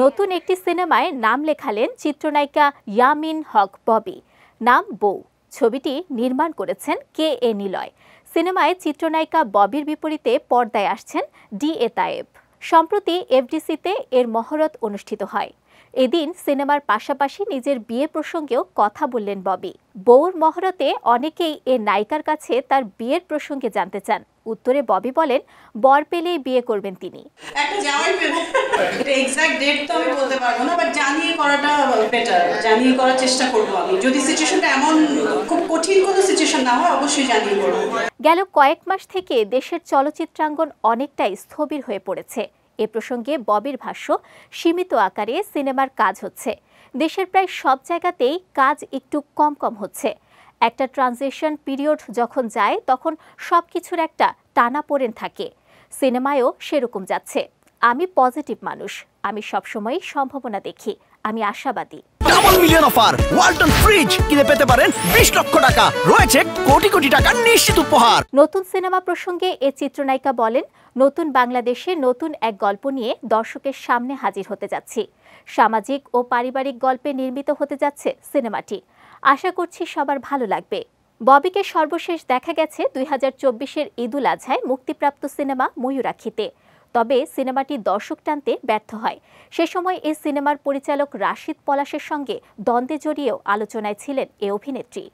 নতুন একটি সিনেমায় নাম লেখালেন চিত্রনায়িকা ইয়ামিন হক ববি নাম বউ ছবিটি নির্মাণ করেছেন কে এ নিলয় সিনেমায় চিত্রনায়িকা ববির বিপরীতে পর্দায় আসছেন ডি এ তায়েব সম্প্রতি এফডিসিতে এর মহরত অনুষ্ঠিত হয় এদিন সিনেমার পাশাপাশি নিজের বিয়ে প্রসঙ্গেও কথা বললেন ববি বউর মহরতে অনেকেই এ নায়িকার কাছে তার বিয়ের প্রসঙ্গে জানতে চান উত্তরে ববি বলেন বর পেলেই বিয়ে করবেন তিনি গেল কয়েক মাস থেকে দেশের চলচ্চিত্রাঙ্গন অনেকটাই স্থবির হয়ে পড়েছে এ প্রসঙ্গে ববির ভাষ্য সীমিত আকারে সিনেমার কাজ হচ্ছে দেশের প্রায় সব জায়গাতেই কাজ একটু কম কম হচ্ছে একটা ট্রানজিশন পিরিয়ড যখন যায় তখন সব কিছুর একটা টানা পড়েন থাকে সিনেমায়ও সেরকম যাচ্ছে আমি পজিটিভ মানুষ আমি সবসময় সম্ভাবনা দেখি আমি আশাবাদী double million offer Walton fridge কিনে পেতে পারেন বিশ লক্ষ টাকা রয়েছে কোটি কোটি টাকা নিশ্চিত উপহার নতুন সিনেমা প্রসঙ্গে এ চিত্রনায়িকা বলেন নতুন বাংলাদেশে নতুন এক গল্প নিয়ে দর্শকের সামনে হাজির হতে যাচ্ছি সামাজিক ও পারিবারিক গল্পে নির্মিত হতে যাচ্ছে সিনেমাটি আশা করছি সবার ভালো লাগবে ববিকে সর্বশেষ দেখা গেছে দুই হাজার চব্বিশের ঈদুল আজহায় মুক্তিপ্রাপ্ত সিনেমা ময়ূরাক্ষীতে তবে সিনেমাটি দর্শক টানতে ব্যর্থ হয় সে সময় এই সিনেমার পরিচালক রাশিদ পলাশের সঙ্গে দ্বন্দ্বে জড়িয়েও আলোচনায় ছিলেন এ অভিনেত্রী